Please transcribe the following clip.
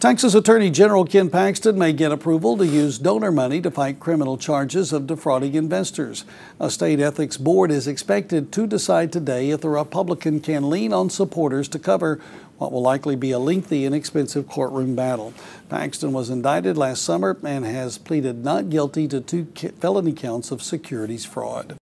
Texas Attorney General Ken Paxton may get approval to use donor money to fight criminal charges of defrauding investors. A state ethics board is expected to decide today if the Republican can lean on supporters to cover what will likely be a lengthy and expensive courtroom battle. Paxton was indicted last summer and has pleaded not guilty to two felony counts of securities fraud.